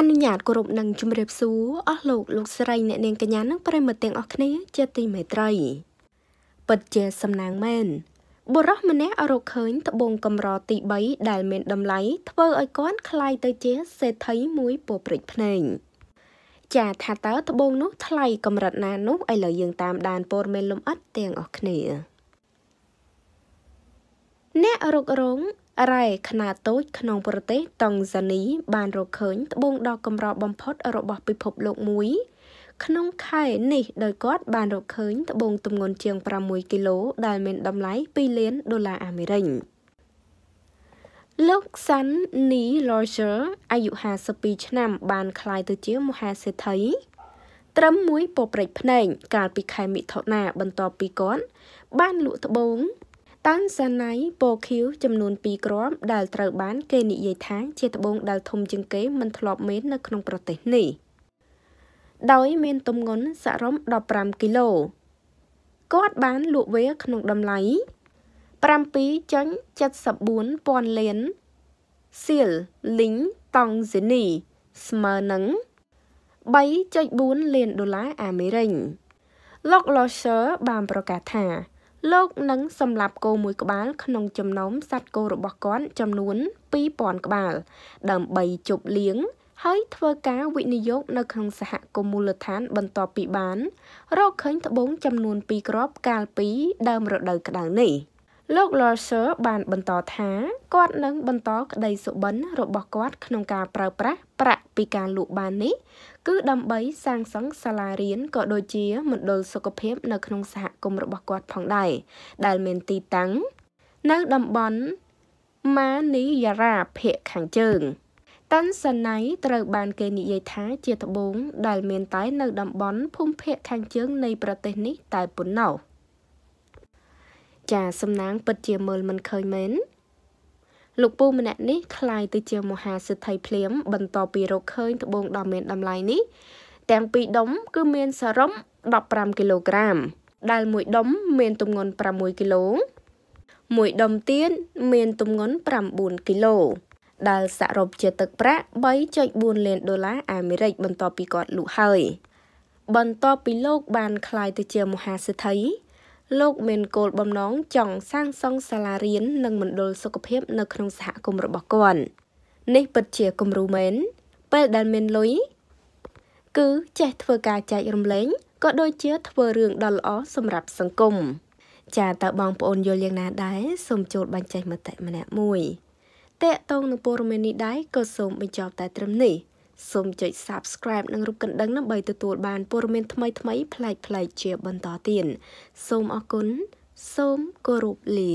អនុញ្ញាតគោរពនិងជម្រាបសួរអស់លោក លោកស្រីអ្នកនាងកញ្ញានិងប្រិមត្តទាំងអស់គ្នាជាទីមេត្រីពិតជាសំណាងមែនបុរសម្នាក់រកឃើញត្បូងកម្រទី3ដែលមានតម្លៃធ្វើឲ្យគាត់คล้ายទៅជាសេដ្ឋីមួយពព្រិចភ្នែកចាថាតើត្បូងនោះថ្លៃកម្រិតណានោះឥឡូវយើងតាមដានព័ត៌មានលំអិតទាំងអស់គ្នាអ្នករករងរ៉ែខ្នាតតូចក្នុងប្រទេសតង់ហ្សានី បានរកឃើញត្បូងដ៏កម្របំផុតរបស់ពិភពលោកមួយ ក្នុងខែនេះដោយគាត់ បានរកឃើញត្បូងទម្ងន់ជាង6គីឡូដែលមានតម្លៃ2លានដុល្លារអាមេរិកលោកសាន់នី Roger អាយុ52ឆ្នាំបានក្លាយទៅជាមហាសេដ្ឋីត្រឹមមួយពព្រិចភ្នែកកាលពីខែមិថុនាបន្ទាប់ពីគាត់បានលក់ត្បូងតាន់សាណៃពោឃីវចំនួន2គ្រាប់ដែលត្រូវបានគេនិយាយថាជាត្បូងដែលធំជាងគេមិនធ្លាប់មាននៅក្នុងប្រទេសនេះដោយមានទម្ងន់សរុប15គីឡូគាត់បានលក់វាក្នុងតម្លៃ7.74ពាន់លានសៀលលីងតង់សេនីស្មើនឹង3.4លានដុល្លារអាមេរិកលោក Losher បានប្រកាសថាលោកនឹងសម្លាប់គោមួយក្បាល ក្នុងចំណោមសត្វគោរបស់គាត់ចំនួន2000ក្បាលដើម្បីជប់លៀងហើយធ្វើការវិនិយោគនៅក្នុងសហគមន៍មូលដ្ឋានបន្ទាប់ពីបាន រកឃើញត្បូងចំនួន2គ្រាប់កាលពីដើមរដូវក្តៅនេះ។លោក Lawser បានបន្តថាគាត់នឹងបន្តក្តីសុបិនរបស់គាត់ ក្នុងការ ប្រើប្រាស់ប្រាក់ពីការលក់បាននេះគឺដើម្បីសាងសង់សាលារៀនក៏ដូចជាមណ្ឌលសុខភាពនៅ ក្នុងសហគមន៍របស់គាត់ផងដែរដែលមានទីតាំងនៅតំបន់ Maniyara ភាគខាងជើងតាន់សាណៃត្រូវ បាន គេនិយាយថាជាត្បូងដែលមានតែនៅតំបន់ភូមិភាគខាងជើង នៃប្រទេសនេះតែប៉ុណ្ណោះ។ចាសំណាងពិតជាមើលមិនឃើញមែនលោកពូម្នាក់នេះคล้ายទៅជាមហាសិទ្ធិភ្លាមបន្ទាប់ពីរកឃើញត្បូងដ៏មានតម្លៃនេះទាំងពីរដុំគឺមានសរុប15គីឡូក្រាមដែលមួយដុំមានទម្ងន់6គីឡូមួយដុំទៀតមានទម្ងន់9គីឡូដែលសរុបជាទឹកប្រាក់3.4លានដុល្លារអាមេរិកបន្ទាប់ពីគាត់លូកហើយ បន្ទាប់ពីលោកបានคล้ายទៅជាមហាសិទ្ធិលោកមានគោលបំណងចង់សាងសង់សាលារៀននិងមណ្ឌលសុខភាពនៅក្នុងសហគមន៍របស់គាត់នេះពិតជាគំរូមែនពេលដែលមានលុយគឺចេះធ្វើការចែករំលែងក៏ដូចជាធ្វើរឿងដ៏ល្អសម្រាប់សង្គមចាតើបងប្អូនយល់យ៉ាងណាដែរសូមចូលបញ្ចេញមតិម្នាក់មួយតេតងនឹងព័ត៌មាននេះដែរក៏សូមបញ្ចប់តែត្រឹមនេះសូមចុច Subscribe និងរូបកណ្ដឹងដើម្បីទទួលបានព័ត៌មានថ្មីៗប្លែកៗជាបន្តទៀតសូមអរគុណសូមគោរពលា